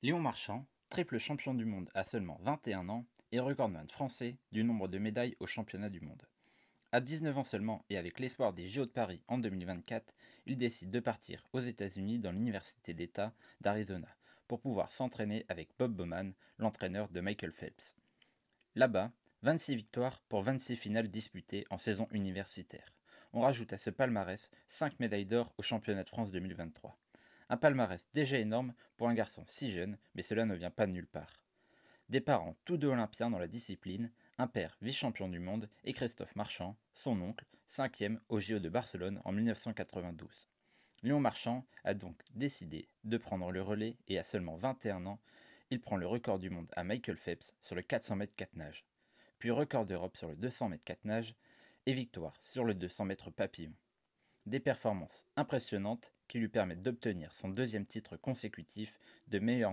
Léon Marchand, triple champion du monde à seulement 21 ans, et recordman français du nombre de médailles au championnat du monde. À 19 ans seulement et avec l'espoir des JO de Paris en 2024, il décide de partir aux États-Unis dans l'université d'État d'Arizona pour pouvoir s'entraîner avec Bob Bowman, l'entraîneur de Michael Phelps. Là-bas, 26 victoires pour 26 finales disputées en saison universitaire. On rajoute à ce palmarès 5 médailles d'or au championnat de France 2023. Un palmarès déjà énorme pour un garçon si jeune, mais cela ne vient pas de nulle part. Des parents tous deux olympiens dans la discipline, un père vice-champion du monde et Christophe Marchand, son oncle, cinquième au JO de Barcelone en 1992. Léon Marchand a donc décidé de prendre le relais et à seulement 21 ans, il prend le record du monde à Michael Phelps sur le 400 mètres 4 nages, puis record d'Europe sur le 200 mètres 4 nages et victoire sur le 200 mètres papillon. Des performances impressionnantes qui lui permettent d'obtenir son deuxième titre consécutif de meilleur